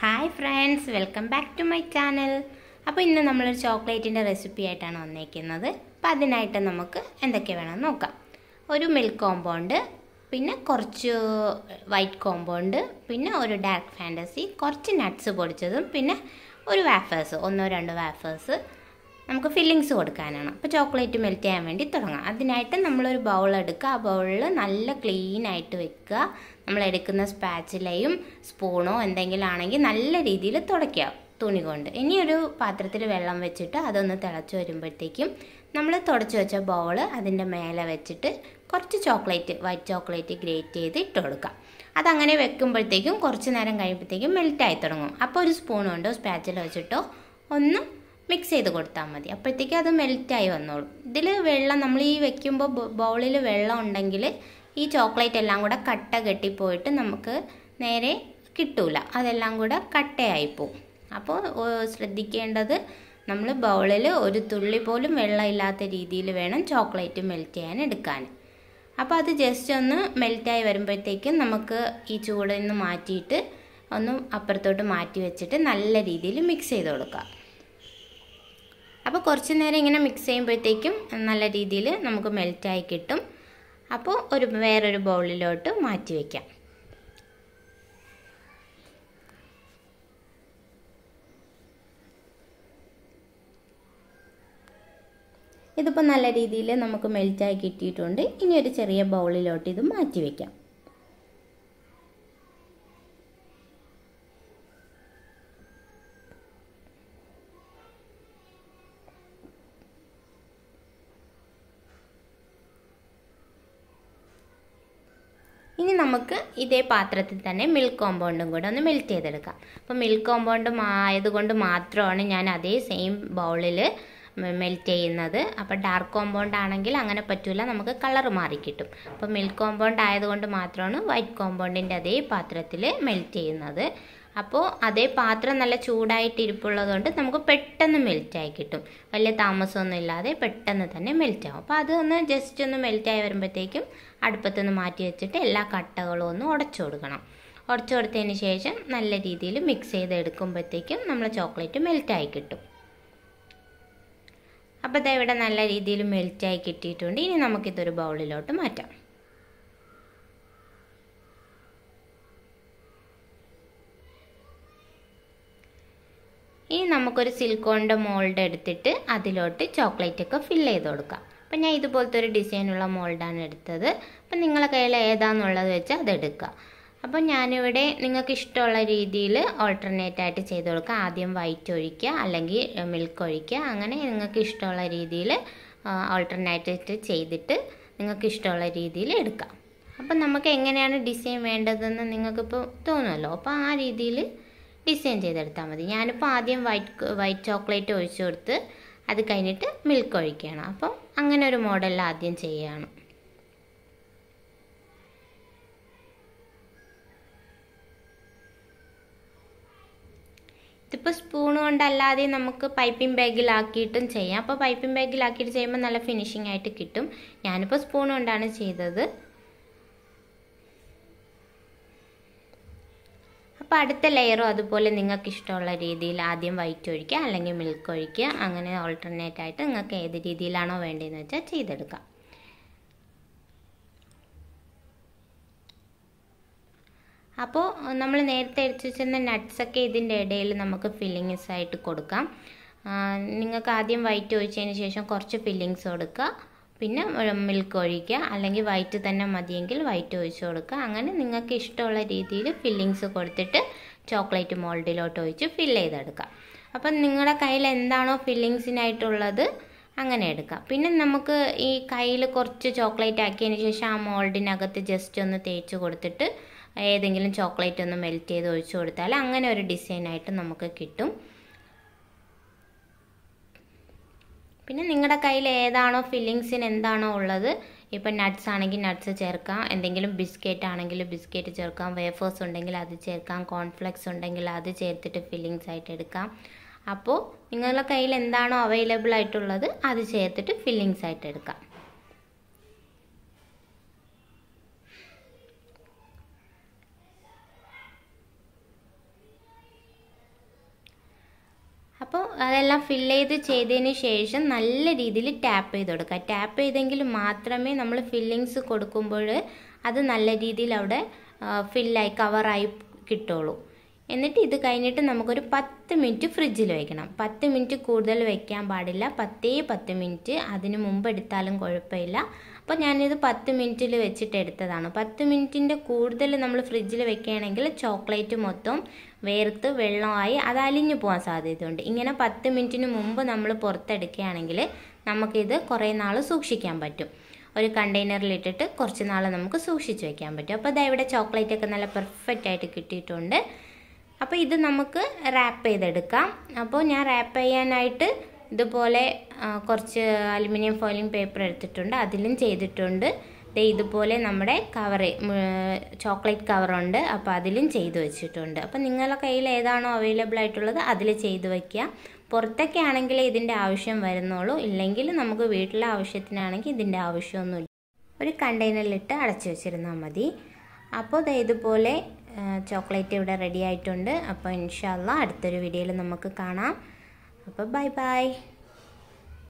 hi friends welcome back to my channel അപ്പോൾ ഇന്ന് നമ്മളൊരു ചോക്ലേറ്റിൻ്റെ റെസിപ്പി ആയിട്ടാണ് വന്നേക്കുന്നത് അപ്പോൾ അതിനായിട്ട് നമുക്ക് എന്തൊക്കെ വേണം നോക്കാം ഒരു മിൽക്ക് കോമ്പൗണ്ട് പിന്നെ കുറച്ച് വൈറ്റ് കോമ്പൗണ്ട് പിന്നെ ഒരു ഡാർക്ക് ഫാൻറ്റസി കുറച്ച് നട്ട്സ് പൊടിച്ചതും പിന്നെ ഒരു വാഫേഴ്സ് ഒന്നോ രണ്ടോ വാഫേഴ്സ് നമുക്ക് ഫില്ലിങ്സ് കൊടുക്കാനാണ് അപ്പോൾ ചോക്ലേറ്റ് മെൽറ്റ് ചെയ്യാൻ വേണ്ടി തുടങ്ങാം അതിനായിട്ട് നമ്മളൊരു ബൗൾ എടുക്കുക ആ ബൗളിൽ നല്ല ക്ലീൻ ആയിട്ട് വെക്കുക നമ്മൾ എടുക്കുന്ന സ്പാച്ചിലയും സ്പൂണോ എന്തെങ്കിലും ആണെങ്കിൽ നല്ല രീതിയിൽ തുടയ്ക്കുക തുണി കൊണ്ട് ഇനി ഒരു പാത്രത്തിൽ വെള്ളം വെച്ചിട്ട് അതൊന്ന് തിളച്ച് വരുമ്പോഴത്തേക്കും നമ്മൾ തുടച്ച് വെച്ച ബൗൾ അതിൻ്റെ മേലെ വെച്ചിട്ട് കുറച്ച് ചോക്ലേറ്റ് വൈറ്റ് ചോക്ലേറ്റ് ഗ്രേറ്റ് ചെയ്ത് ഇട്ട് കൊടുക്കാം അതങ്ങനെ വെക്കുമ്പോഴത്തേക്കും കുറച്ച് നേരം കഴിയുമ്പോഴത്തേക്കും മെൽറ്റായി തുടങ്ങും അപ്പോൾ ഒരു സ്പൂൺ കൊണ്ടോ സ്പാച്ചിൽ വെച്ചിട്ടോ ഒന്ന് മിക്സ് ചെയ്ത് കൊടുത്താൽ മതി അപ്പോഴത്തേക്ക് അത് മെൽറ്റായി വന്നോളും ഇതിൽ വെള്ളം നമ്മൾ ഈ വെക്കുമ്പോൾ ബൗളിൽ വെള്ളം ഉണ്ടെങ്കിൽ ഈ ചോക്ലേറ്റ് എല്ലാം കൂടെ കട്ട കെട്ടിപ്പോയിട്ട് നമുക്ക് നേരെ കിട്ടൂല അതെല്ലാം കൂടെ കട്ടയായി പോവും അപ്പോൾ ശ്രദ്ധിക്കേണ്ടത് നമ്മൾ ബൗളിൽ ഒരു തുള്ളി പോലും വെള്ളമില്ലാത്ത രീതിയിൽ വേണം ചോക്ലേറ്റ് മെൽറ്റ് ചെയ്യാൻ എടുക്കാൻ അപ്പോൾ അത് ജസ്റ്റ് ഒന്ന് മെൽറ്റായി വരുമ്പോഴത്തേക്കും നമുക്ക് ഈ ചൂടിൽ നിന്ന് മാറ്റിയിട്ട് ഒന്ന് അപ്പുറത്തോട്ട് മാറ്റി വെച്ചിട്ട് നല്ല രീതിയിൽ മിക്സ് ചെയ്ത് കൊടുക്കാം അപ്പോൾ കുറച്ച് നേരം ഇങ്ങനെ മിക്സ് ചെയ്യുമ്പോഴത്തേക്കും നല്ല രീതിയിൽ നമുക്ക് മെൽറ്റായി കിട്ടും അപ്പോൾ ഒരു വേറൊരു ബൗളിലോട്ട് മാറ്റി വയ്ക്കാം ഇതിപ്പോൾ നല്ല രീതിയിൽ നമുക്ക് മെൽറ്റായി കിട്ടിയിട്ടുണ്ട് ഇനി ഒരു ചെറിയ ബൗളിലോട്ട് ഇത് മാറ്റി വയ്ക്കാം നമുക്ക് ഇതേ പാത്രത്തിൽ തന്നെ മിൽക്ക് കോമ്പൗണ്ടും കൂടെ ഒന്ന് മെൽറ്റ് ചെയ്തെടുക്കാം അപ്പോൾ മിൽക്ക് കോമ്പൗണ്ട് ആയതുകൊണ്ട് മാത്രമാണ് ഞാൻ അതേ സെയിം ബൗളിൽ മെൽറ്റ് ചെയ്യുന്നത് അപ്പോൾ ഡാർക്ക് കോമ്പൗണ്ട് ആണെങ്കിൽ അങ്ങനെ പറ്റില്ല നമുക്ക് കളർ മാറിക്കിട്ടും അപ്പോൾ മിൽക്ക് കോമ്പൗണ്ട് ആയതുകൊണ്ട് മാത്രമാണ് വൈറ്റ് കോമ്പൗണ്ടിൻ്റെ അതേ പാത്രത്തിൽ മെൽറ്റ് ചെയ്യുന്നത് അപ്പോൾ അതേ പാത്രം നല്ല ചൂടായിട്ട് കൊണ്ട് നമുക്ക് പെട്ടെന്ന് മെൽറ്റായി കിട്ടും വലിയ താമസമൊന്നും ഇല്ലാതെ പെട്ടെന്ന് തന്നെ മെൽറ്റാവും അപ്പോൾ അതൊന്ന് ജസ്റ്റ് ഒന്ന് മെൽറ്റായി വരുമ്പോഴത്തേക്കും അടുപ്പത്തുനിന്ന് മാറ്റി വെച്ചിട്ട് എല്ലാ കട്ടകളും ഒന്ന് ഉടച്ചു കൊടുക്കണം ഉടച്ചു കൊടുത്തതിന് ശേഷം നല്ല രീതിയിൽ മിക്സ് ചെയ്ത് എടുക്കുമ്പോഴത്തേക്കും നമ്മളെ ചോക്ലേറ്റ് മെൽറ്റായി കിട്ടും അപ്പോൾ ഇത് ഇവിടെ നല്ല രീതിയിൽ മെൽറ്റായി കിട്ടിയിട്ടുണ്ട് ഇനി നമുക്കിതൊരു ബൗളിലോട്ട് മാറ്റാം ഇനി നമുക്കൊരു സിൽക്കോണിൻ്റെ മോൾഡ് എടുത്തിട്ട് അതിലോട്ട് ചോക്ലേറ്റ് ഒക്കെ ഫില്ല് ചെയ്ത് കൊടുക്കാം അപ്പം ഞാൻ ഇതുപോലത്തെ ഒരു ഡിസൈനുള്ള മോൾഡാണ് എടുത്തത് അപ്പം നിങ്ങളെ കയ്യിൽ ഏതാണെന്നുള്ളത് വെച്ചാൽ അതെടുക്കുക അപ്പോൾ ഞാനിവിടെ നിങ്ങൾക്ക് ഇഷ്ടമുള്ള രീതിയിൽ ഓൾട്ടർനേറ്റ് ആയിട്ട് ചെയ്ത് കൊടുക്കുക ആദ്യം വൈറ്റ് ഒഴിക്കുക അല്ലെങ്കിൽ മിൽക്ക് ഒഴിക്കുക അങ്ങനെ നിങ്ങൾക്ക് ഇഷ്ടമുള്ള രീതിയിൽ ഓൾട്ടർനേറ്റ് ചെയ്തിട്ട് നിങ്ങൾക്ക് ഇഷ്ടമുള്ള രീതിയിൽ എടുക്കാം അപ്പം നമുക്ക് എങ്ങനെയാണ് ഡിസൈൻ വേണ്ടതെന്ന് നിങ്ങൾക്കിപ്പോൾ തോന്നുമല്ലോ അപ്പോൾ ആ രീതിയിൽ ഡിസൈൻ ചെയ്തെടുത്താൽ മതി ഞാനിപ്പോൾ ആദ്യം വൈറ്റ് വൈറ്റ് ചോക്ലേറ്റ് ഒഴിച്ചു കൊടുത്ത് അത് കഴിഞ്ഞിട്ട് മിൽക്ക് ഒഴിക്കണം അപ്പം അങ്ങനെ ഒരു മോഡൽ ആദ്യം ചെയ്യുകയാണ് ഇതിപ്പോൾ സ്പൂൺ കൊണ്ടല്ലാതെ നമുക്ക് പൈപ്പിംഗ് ബാഗിലാക്കിയിട്ടും ചെയ്യാം അപ്പോൾ പൈപ്പിംഗ് ബാഗിലാക്കിയിട്ട് ചെയ്യുമ്പോൾ നല്ല ഫിനിഷിംഗ് ആയിട്ട് കിട്ടും ഞാനിപ്പോൾ സ്പൂൺ കൊണ്ടാണ് ചെയ്തത് അപ്പോൾ അടുത്ത ലെയറും അതുപോലെ നിങ്ങൾക്ക് ഇഷ്ടമുള്ള രീതിയിൽ ആദ്യം വൈറ്റ് ഒഴിക്കുക അല്ലെങ്കിൽ മിൽക്ക് ഒഴിക്കുക അങ്ങനെ ഓൾട്ടർനേറ്റ് ആയിട്ട് നിങ്ങൾക്ക് ഏത് രീതിയിലാണോ വേണ്ടതെന്ന് വെച്ചാൽ ചെയ്തെടുക്കാം അപ്പോൾ നമ്മൾ നേരത്തെ അരിച്ചു വെച്ചിരുന്ന നട്ട്സൊക്കെ ഇതിൻ്റെ ഇടയിൽ നമുക്ക് ഫില്ലിങ്സ് ആയിട്ട് കൊടുക്കാം നിങ്ങൾക്ക് ആദ്യം വൈറ്റ് ഒഴിച്ചതിന് ശേഷം കുറച്ച് ഫില്ലിങ്സ് കൊടുക്കുക പിന്നെ മിൽക്ക് ഒഴിക്കുക അല്ലെങ്കിൽ വൈറ്റ് തന്നെ മതിയെങ്കിൽ വൈറ്റ് ഒഴിച്ചു കൊടുക്കുക അങ്ങനെ നിങ്ങൾക്ക് ഇഷ്ടമുള്ള രീതിയിൽ ഫില്ലിങ്സ് കൊടുത്തിട്ട് ചോക്ലേറ്റ് മോൾഡിലോട്ട് ഒഴിച്ച് ഫില്ല് ചെയ്തെടുക്കാം അപ്പം നിങ്ങളുടെ കയ്യിൽ എന്താണോ ഫില്ലിങ്സിനായിട്ടുള്ളത് അങ്ങനെ എടുക്കാം പിന്നെ നമുക്ക് ഈ കയ്യിൽ കുറച്ച് ചോക്ലേറ്റ് ആക്കിയതിന് ശേഷം ആ മോൾഡിനകത്ത് ജസ്റ്റ് ഒന്ന് തേച്ച് കൊടുത്തിട്ട് ഏതെങ്കിലും ചോക്ലേറ്റ് ഒന്ന് മെൽറ്റ് ചെയ്ത് ഒഴിച്ചു കൊടുത്താൽ അങ്ങനെ ഒരു ഡിസൈനായിട്ട് നമുക്ക് കിട്ടും പിന്നെ നിങ്ങളുടെ കയ്യിൽ ഏതാണോ ഫില്ലിങ്സിന് എന്താണോ ഉള്ളത് ഇപ്പം നട്ട്സ് ആണെങ്കിൽ നട്ട്സ് ചേർക്കാം എന്തെങ്കിലും ബിസ്ക്കറ്റ് ആണെങ്കിൽ ബിസ്ക്കറ്റ് ചേർക്കാം വേഫേഴ്സ് ഉണ്ടെങ്കിൽ അത് ചേർക്കാം കോൺഫ്ലെക്സ് ഉണ്ടെങ്കിൽ അത് ചേർത്തിട്ട് ഫില്ലിങ്സ് ആയിട്ട് എടുക്കാം അപ്പോൾ നിങ്ങളുടെ കയ്യിൽ എന്താണോ അവൈലബിൾ ആയിട്ടുള്ളത് അത് ചേർത്തിട്ട് ഫില്ലിങ്സ് ആയിട്ട് എടുക്കാം അപ്പോൾ അതെല്ലാം ഫിൽ ചെയ്ത് ചെയ്തതിന് ശേഷം നല്ല രീതിയിൽ ടാപ്പ് ചെയ്ത് കൊടുക്കുക ടാപ്പ് ചെയ്തെങ്കിൽ മാത്രമേ നമ്മൾ ഫില്ലിങ്സ് കൊടുക്കുമ്പോൾ അത് നല്ല രീതിയിൽ അവിടെ ഫില്ലായി കവറായി കിട്ടുള്ളൂ എന്നിട്ട് ഇത് കഴിഞ്ഞിട്ട് നമുക്കൊരു പത്ത് മിനിറ്റ് ഫ്രിഡ്ജിൽ വെക്കണം പത്ത് മിനിറ്റ് കൂടുതൽ വെക്കാൻ പാടില്ല പത്തേ പത്ത് മിനിറ്റ് അതിന് മുമ്പ് എടുത്താലും കുഴപ്പമില്ല അപ്പോൾ ഞാനിത് പത്ത് മിനിറ്റിൽ വെച്ചിട്ട് എടുത്തതാണ് പത്ത് മിനിറ്റിൻ്റെ കൂടുതൽ നമ്മൾ ഫ്രിഡ്ജിൽ വെക്കുകയാണെങ്കിൽ ചോക്ലേറ്റ് മൊത്തം വേർത്ത് വെള്ളമായി അത് അലിഞ്ഞു പോകാൻ സാധ്യതയുണ്ട് ഇങ്ങനെ പത്ത് മിനിറ്റിന് മുമ്പ് നമ്മൾ പുറത്തെടുക്കുകയാണെങ്കിൽ നമുക്കിത് കുറേ നാൾ സൂക്ഷിക്കാൻ പറ്റും ഒരു കണ്ടെയ്നറിലിട്ടിട്ട് കുറച്ച് നാൾ നമുക്ക് സൂക്ഷിച്ച് വയ്ക്കാൻ പറ്റും അപ്പോൾ ഇതാ ഇവിടെ ചോക്ലേറ്റ് ഒക്കെ നല്ല പെർഫെക്റ്റ് ആയിട്ട് കിട്ടിയിട്ടുണ്ട് അപ്പോൾ ഇത് നമുക്ക് റാപ്പ് ചെയ്തെടുക്കാം അപ്പോൾ ഞാൻ റാപ്പ് ചെയ്യാനായിട്ട് ഇതുപോലെ കുറച്ച് അലുമിനിയം ഫോയിലിംഗ് പേപ്പർ എടുത്തിട്ടുണ്ട് അതിലും ചെയ്തിട്ടുണ്ട് ദേ ഇതുപോലെ നമ്മുടെ കവർ ചോക്ലേറ്റ് കവറുണ്ട് അപ്പോൾ അതിലും ചെയ്തു വെച്ചിട്ടുണ്ട് അപ്പോൾ നിങ്ങളുടെ കയ്യിൽ ഏതാണോ അവൈലബിൾ ആയിട്ടുള്ളത് അതിൽ ചെയ്തു വയ്ക്കുക പുറത്തൊക്കെ ആണെങ്കിൽ ഇതിൻ്റെ ആവശ്യം വരുന്നുള്ളൂ ഇല്ലെങ്കിൽ നമുക്ക് വീട്ടിലെ ആവശ്യത്തിനാണെങ്കിൽ ഇതിൻ്റെ ആവശ്യമൊന്നുമില്ല ഒരു കണ്ടെയ്നറിലിട്ട് അടച്ചു വെച്ചിരുന്നാൽ മതി അപ്പോൾ ഇതുപോലെ ചോക്ലേറ്റ് ഇവിടെ റെഡി ആയിട്ടുണ്ട് അപ്പോൾ ഇൻഷാല്ല അടുത്തൊരു വീഡിയോയിൽ നമുക്ക് കാണാം അപ്പോൾ ബൈ ബൈ